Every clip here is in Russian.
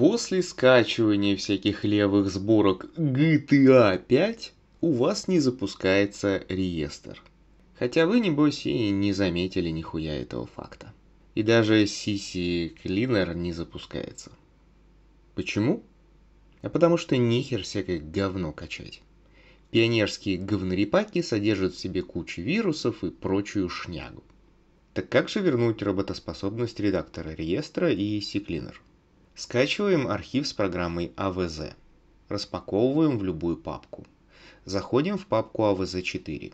После скачивания всяких левых сборок GTA 5 а у вас не запускается реестр. Хотя вы, небось, и не заметили нихуя этого факта. И даже CC Cleaner не запускается. Почему? А потому что нехер всякое говно качать. Пионерские говнорепаки содержат в себе кучу вирусов и прочую шнягу. Так как же вернуть работоспособность редактора реестра и CCleaner? Скачиваем архив с программой AVZ. А Распаковываем в любую папку. Заходим в папку AVZ4.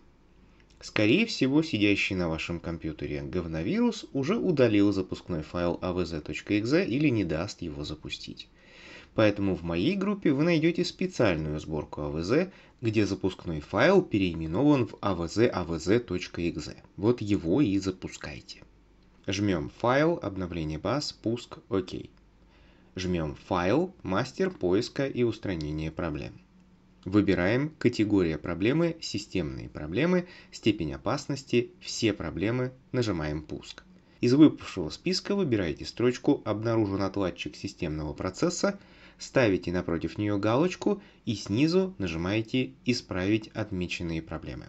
А Скорее всего, сидящий на вашем компьютере говновирус уже удалил запускной файл avz.exe а или не даст его запустить. Поэтому в моей группе вы найдете специальную сборку AVZ, где запускной файл переименован в avz.avz.exe. Вот его и запускайте. Жмем «Файл», «Обновление баз», «Пуск», «Ок» жмем «Файл», «Мастер поиска и устранения проблем». Выбираем категория проблемы, системные проблемы, степень опасности, все проблемы, нажимаем «Пуск». Из выпавшего списка выбираете строчку «Обнаружен отладчик системного процесса», ставите напротив нее галочку и снизу нажимаете «Исправить отмеченные проблемы».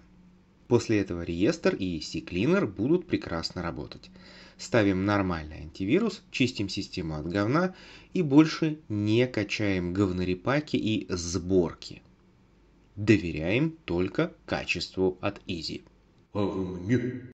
После этого реестр и CCleaner будут прекрасно работать. Ставим нормальный антивирус, чистим систему от говна и больше не качаем говнорепаки и сборки. Доверяем только качеству от Easy. А мне?